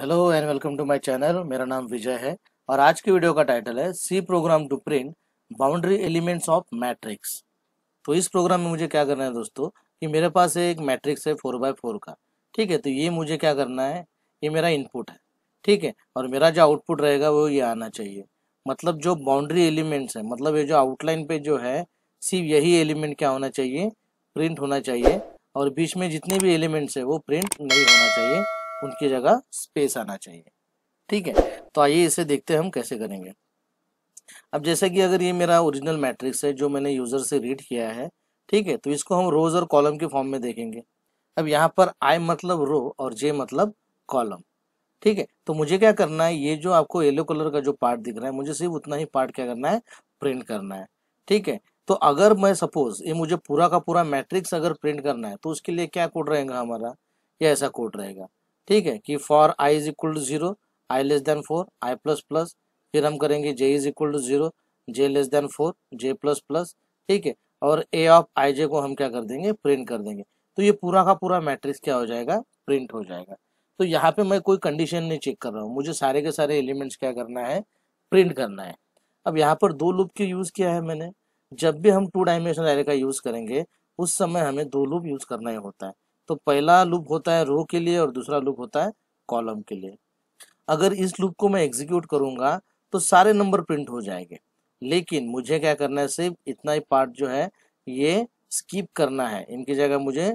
hello and welcome to my channel मेरा नाम विजय है और आज की वीडियो का टाइटल है C program to print boundary elements of matrix तो इस प्रोग्राम में मुझे क्या करना है दोस्तों कि मेरे पास एक मैट्रिक्स है फोर बाय फोर का ठीक है तो ये मुझे क्या करना है ये मेरा इनपुट है ठीक है और मेरा जो आउटपुट रहेगा वो ये आना चाहिए मतलब जो बाउंड्री एलिमेंट्स है मतलब ये जो आउटलाइन पे जो है सिर्फ यही एलिमेंट क्या होना चाहिए प्रिंट होना चाहिए और बीच में जितने भी एलिमेंट्स है वो प्रिंट नहीं होना चाहिए उनकी जगह स्पेस आना चाहिए ठीक है तो आइए इसे देखते हैं हम कैसे करेंगे अब जैसे कि अगर ये मेरा ओरिजिनल मैट्रिक्स है जो मैंने यूजर से रीड किया है ठीक है तो इसको हम रोज और कॉलम के फॉर्म में देखेंगे अब यहाँ पर आई मतलब रो और जे मतलब कॉलम ठीक है तो मुझे क्या करना है ये जो आपको येलो कलर का जो पार्ट दिख रहा है मुझे सिर्फ उतना ही पार्ट क्या करना है प्रिंट करना है ठीक है तो अगर मैं सपोज ये मुझे पूरा का पूरा मैट्रिक्स अगर प्रिंट करना है तो उसके लिए क्या कोड रहेगा हमारा ये ऐसा कोड रहेगा ठीक है कि for i is equal to zero i less than four i plus plus फिर हम करेंगे j is equal to zero j less than four j plus plus ठीक है और ए ऑफ आई जे को हम क्या कर देंगे प्रिंट कर देंगे तो ये पूरा का पूरा मैट्रिक्स क्या हो जाएगा प्रिंट हो जाएगा तो यहाँ पे मैं कोई कंडीशन नहीं चेक कर रहा हूँ मुझे सारे के सारे एलिमेंट्स क्या करना है प्रिंट करना है अब यहाँ पर दो लूप के यूज़ किया है मैंने जब भी हम टू डायमेंशनल एरे का यूज़ करेंगे उस समय हमें दो लूप यूज़ करना ही होता है तो पहला लूप होता है रो के लिए और दूसरा लूप होता है कॉलम के लिए अगर इस लूप को मैं एग्जीक्यूट करूंगा तो सारे नंबर प्रिंट हो जाएंगे लेकिन मुझे क्या करना है सिर्फ इतना ही पार्ट जो है ये स्किप करना है इनकी जगह मुझे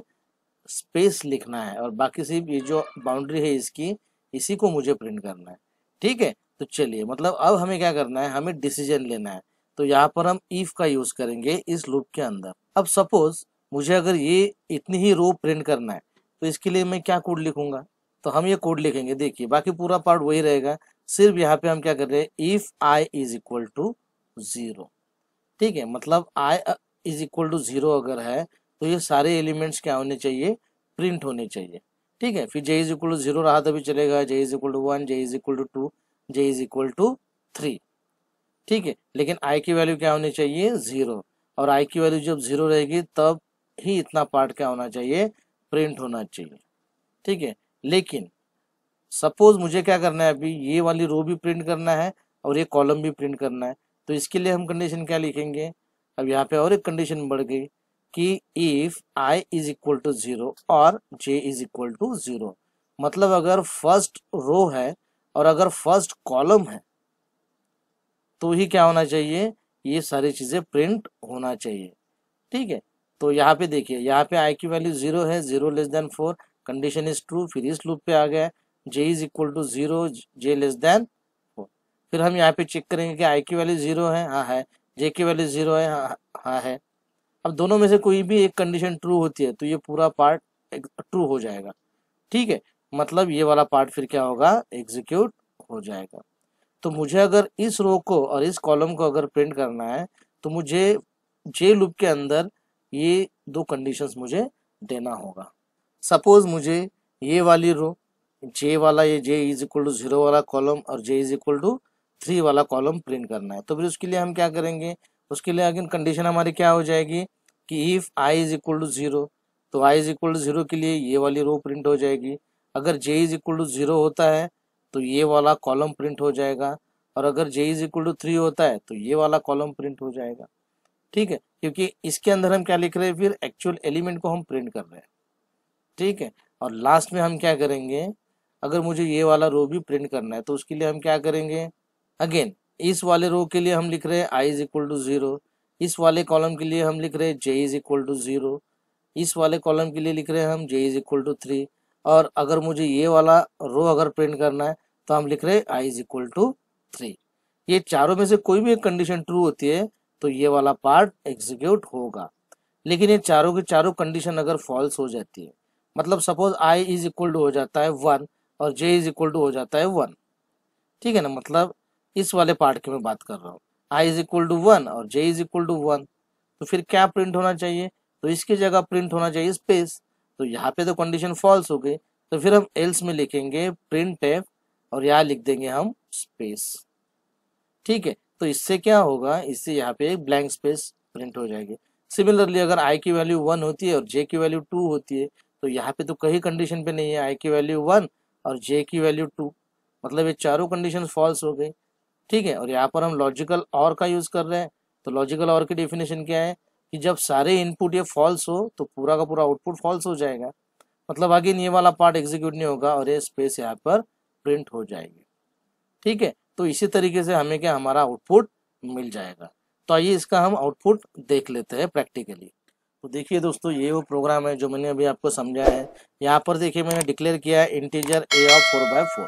स्पेस लिखना है और बाकी सिर्फ ये जो बाउंड्री है इसकी इसी को मुझे प्रिंट करना है ठीक है तो चलिए मतलब अब हमें क्या करना है हमें डिसीजन लेना है तो यहाँ पर हम ईफ का यूज करेंगे इस लूप के अंदर अब सपोज मुझे अगर ये इतनी ही रो प्रिंट करना है तो इसके लिए मैं क्या कोड लिखूंगा तो हम ये कोड लिखेंगे देखिए बाकी पूरा पार्ट वही रहेगा सिर्फ यहाँ पे हम क्या कर रहे हैं if i is equal to zero ठीक है मतलब i is equal to zero अगर है तो ये सारे एलिमेंट्स क्या होने चाहिए प्रिंट होने चाहिए ठीक है फिर j is equal to zero रहा तभी तो चलेगा j is equal to one j is equal to two j is equal to three ठीक है लेकिन आई की वैल्यू क्या होनी चाहिए जीरो और आई की वैल्यू जब जीरो रहेगी तब ही इतना पार्ट क्या होना चाहिए प्रिंट होना चाहिए ठीक है लेकिन सपोज मुझे क्या करना है अभी ये वाली रो भी प्रिंट करना है और ये कॉलम भी प्रिंट करना है तो इसके लिए हम कंडीशन क्या लिखेंगे अब यहाँ पे और एक कंडीशन बढ़ गई कि if i is equal to zero और j is equal to zero मतलब अगर फर्स्ट रो है और अगर फर्स्ट कॉलम है तो ही क्या होना चाहिए ये सारी चीजें प्रिंट होना चाहिए ठीक है तो यहाँ पे देखिए यहाँ पे आई की वैल्यू जीरो है zero less than four condition is true फिर इस लूप पे आ गया j is equal to zero j less than four फिर हम यहाँ पे चेक करेंगे कि आई की वैल्यू जीरो है हाँ है जे की वैल्यू जीरो है हाँ हाँ है अब दोनों में से कोई भी एक कंडीशन ट्रू होती है तो ये पूरा पार्ट ट्रू हो जाएगा ठीक है मतलब ये वाला पार्ट फिर क्या होगा एग्जीक्यूट हो जाएगा तो मुझे अगर इस रो को और इस कॉलम को अगर प्रिंट करना है तो मुझे जे लूप के अंदर ये दो कंडीशंस मुझे देना होगा सपोज मुझे ये वाली रो जे वाला ये j is equal to zero वाला कॉलम और j is equal to three वाला कॉलम प्रिंट करना है तो फिर उसके लिए हम क्या करेंगे उसके लिए अगेन कंडीशन हमारी क्या हो जाएगी कि if i is equal to zero तो i is equal to zero के लिए ये वाली रो प्रिंट हो जाएगी अगर j is equal to zero होता है तो ये वाला कॉलम प्रिंट हो जाएगा और अगर j is equal to three होता है तो ये वाला कॉलम प्रिंट हो जाएगा ठीक है क्योंकि इसके अंदर हम क्या लिख रहे हैं फिर एक्चुअल एलिमेंट को हम प्रिंट कर रहे हैं ठीक है और लास्ट में हम क्या करेंगे अगर मुझे ये वाला रो भी प्रिंट करना है तो उसके लिए हम क्या करेंगे अगेन इस वाले रो के लिए हम लिख रहे हैं i is equal to zero इस वाले कॉलम के लिए हम लिख रहे हैं j is equal to zero इस वाले कॉलम के लिए लिख रहे हैं हम j is equal to three और अगर मुझे ये वाला रो अगर प्रिंट करना है तो हम लिख रहे हैं i is equal to three ये चारों में से कोई भी एक कंडीशन ट्रू होती है तो ये वाला पार्ट एग्जीक्यूट होगा लेकिन ये चारों के चारों कंडीशन अगर फॉल्स हो जाती है मतलब suppose i is equal to हो जाता है वन और जे इज इक्वल टू हो जाता है वन ठीक है ना मतलब इस वाले पार्ट की मैं बात कर रहा हूँ i is equal to one और j is equal to one तो फिर क्या प्रिंट होना चाहिए तो इसकी जगह प्रिंट होना चाहिए स्पेस तो यहाँ पे तो कंडीशन फॉल्स हो गई तो फिर हम एल्स में लिखेंगे प्रिंट एफ और यहाँ लिख देंगे हम स्पेस ठीक है तो इससे क्या होगा इससे यहाँ पे एक ब्लैंक स्पेस प्रिंट हो जाएगी सिमिलरली अगर आई की वैल्यू वन होती है और जे की वैल्यू टू होती है तो यहाँ पे तो कहीं कंडीशन पे नहीं है आई की वैल्यू वन और जे की वैल्यू टू मतलब ये चारों कंडीशन फॉल्स हो गई ठीक है और यहाँ पर हम लॉजिकल और का यूज़ कर रहे हैं तो लॉजिकल और की डेफिनेशन क्या है कि जब सारे इनपुट ये फॉल्स हो तो पूरा का पूरा आउटपुट फॉल्स हो जाएगा मतलब आगे ये वाला पार्ट एग्जीक्यूट नहीं होगा और ये स्पेस यहाँ पर प्रिंट हो जाएगी ठीक है तो इसी तरीके से हमें क्या हमारा आउटपुट मिल जाएगा तो आइए इसका हम आउटपुट देख लेते हैं प्रैक्टिकली तो देखिए दोस्तों ये वो प्रोग्राम है जो मैंने अभी आपको समझाया है यहाँ पर देखिए मैंने डिक्लेयर किया है integer a of four by four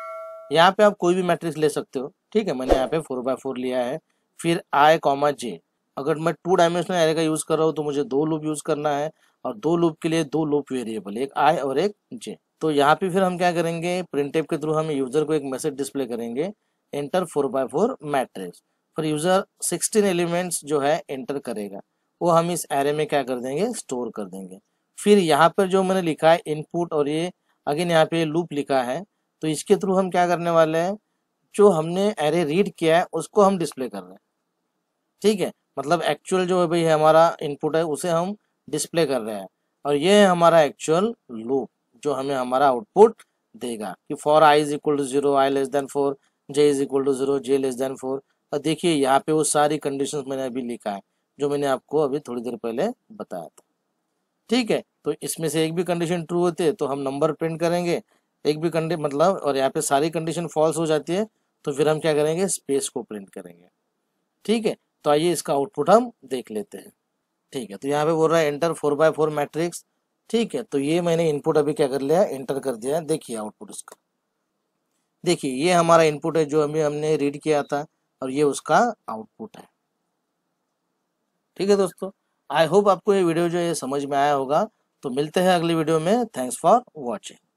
यहाँ पे आप कोई भी मैट्रिक्स ले सकते हो ठीक है मैंने यहाँ पे फोर बाय फोर लिया है फिर आई कॉमा जे अगर मैं टू डायमेंशनल एरे का यूज़ कर रहा हूँ तो मुझे दो लूप यूज़ करना है और दो लूप के लिए दो लूप वेरिएबल एक आई और एक जे तो यहाँ पे फिर हम क्या करेंगे प्रिंटेप के थ्रू हम यूज़र को एक मैसेज डिस्प्ले करेंगे enter four by four matrix फिर यूजर सिक्सटीन एलिमेंट्स जो है एंटर करेगा वो हम इस एरे में क्या कर देंगे स्टोर कर देंगे फिर यहाँ पर जो मैंने लिखा है इनपुट और ये अगेन यहाँ पे लूप लिखा है तो इसके थ्रू हम क्या करने वाले हैं जो हमने एरे रीड किया है उसको हम डिस्प्ले कर रहे हैं ठीक है मतलब एक्चुअल जो है भाई हमारा इनपुट है उसे हम डिस्प्ले कर रहे हैं और ये है हमारा एक्चुअल लूप जो हमें हमारा आउटपुट देगा कि for i is equal to zero i less than four j is equal to zero j less than four और देखिए यहाँ पे वो सारी कंडीशंस मैंने अभी लिखा है जो मैंने आपको अभी थोड़ी देर पहले बताया था ठीक है तो इसमें से एक भी कंडीशन ट्रू होती है तो हम नंबर प्रिंट करेंगे एक भी कंडी मतलब और यहाँ पे सारी कंडीशन फॉल्स हो जाती है तो फिर हम क्या करेंगे स्पेस को प्रिंट करेंगे ठीक है तो आइए इसका आउटपुट हम देख लेते हैं ठीक है तो यहाँ पे बोल रहा है enter four by four matrix ठीक है तो ये मैंने इनपुट अभी क्या कर लिया एंटर कर दिया है देखिए आउटपुट इसका देखिए ये हमारा इनपुट है जो अभी हमने रीड किया था और ये उसका आउटपुट है ठीक है दोस्तों आई होप आपको ये वीडियो जो है समझ में आया होगा तो मिलते हैं अगली वीडियो में थैंक्स फॉर वॉचिंग